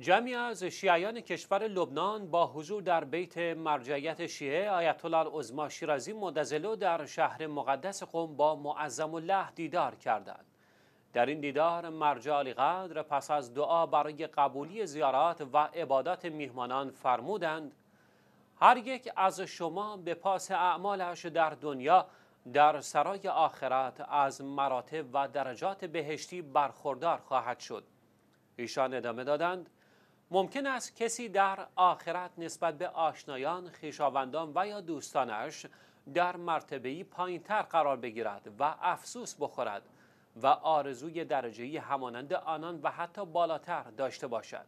جمعی از شیعیان کشور لبنان با حضور در بیت مرجعیت شیعه آیت الله عظما شیرازی مدزلو در شهر مقدس قم با معظم الله دیدار کردند. در این دیدار مرجع قدر پس از دعا برای قبولی زیارات و عبادات میهمانان فرمودند هر یک از شما به پاس اعمالش در دنیا در سرای آخرت از مراتب و درجات بهشتی برخوردار خواهد شد. ایشان ادامه دادند ممکن است کسی در آخرت نسبت به آشنایان، خویشاوندان و یا دوستانش در مرتبهی پایین تر قرار بگیرد و افسوس بخورد و آرزوی درجهی همانند آنان و حتی بالاتر داشته باشد.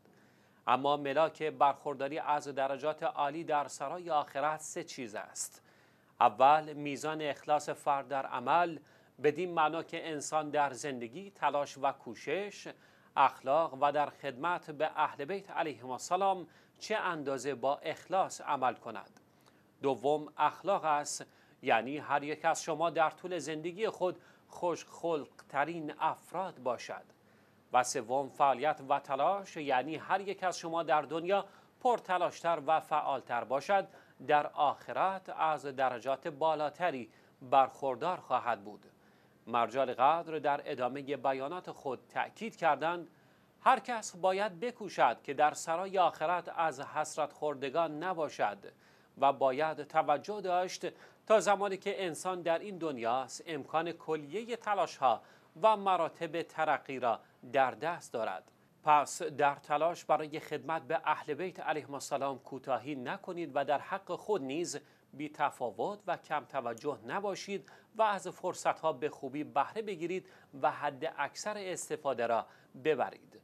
اما ملاک برخورداری از درجات عالی در سرای آخرت سه چیز است. اول میزان اخلاص فرد در عمل بدین معنا که انسان در زندگی تلاش و کوشش اخلاق و در خدمت به اهل بیت علیهم السلام چه اندازه با اخلاص عمل کند دوم اخلاق است یعنی هر یک از شما در طول زندگی خود خوش ترین افراد باشد و سوم فعالیت و تلاش یعنی هر یک از شما در دنیا پر پرتلاشتر و فعالتر باشد در آخرت از درجات بالاتری برخوردار خواهد بود مرجال قدر در ادامه بیانات خود تأکید کردند هر کس باید بکوشد که در سرای آخرت از حسرت خوردگان نباشد و باید توجه داشت تا زمانی که انسان در این دنیاست امکان کلیه تلاش ها و مراتب ترقی را در دست دارد. پس در تلاش برای خدمت به اهل بیت علیه السلام کوتاهی نکنید و در حق خود نیز بی تفاوت و کم توجه نباشید و از فرصت ها به خوبی بهره بگیرید و حد اکثر استفاده را ببرید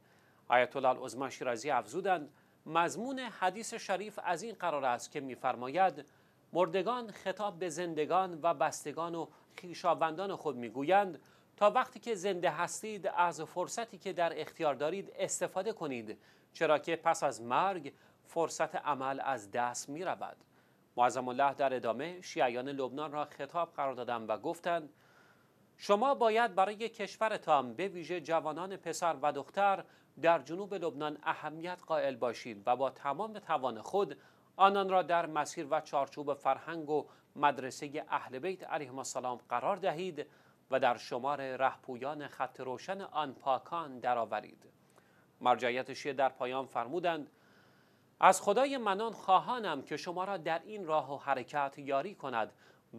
آیت الله العظمی شیرازی افزودند مضمون حدیث شریف از این قرار است که میفرماید مردگان خطاب به زندگان و بستگان و خیشاوندان خود میگویند تا وقتی که زنده هستید از فرصتی که در اختیار دارید استفاده کنید چرا که پس از مرگ فرصت عمل از دست می رود معظم الله در ادامه شیعیان لبنان را خطاب قرار دادند و گفتند شما باید برای کشورتان به ویژه جوانان پسر و دختر در جنوب لبنان اهمیت قائل باشید و با تمام توان خود آنان را در مسیر و چارچوب فرهنگ و مدرسه اهل بیت علیهم السلام قرار دهید و در شمار رهپویان خط روشن آن پاکان درآورید مرجعیت شیعه در پایان فرمودند از خدای منان خواهانم که شما را در این راه و حرکت یاری کند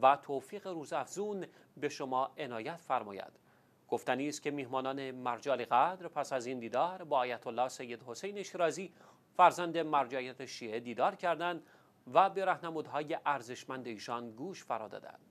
و توفیق روزافزون به شما عنایت فرماید گفتنی است که میهمانان مرجع قدر پس از این دیدار با آیت الله سید حسین شیرازی فرزند مرجعیت شیعه دیدار کردند و به رهنمودهای ارزشمند ایشان گوش فرا دادند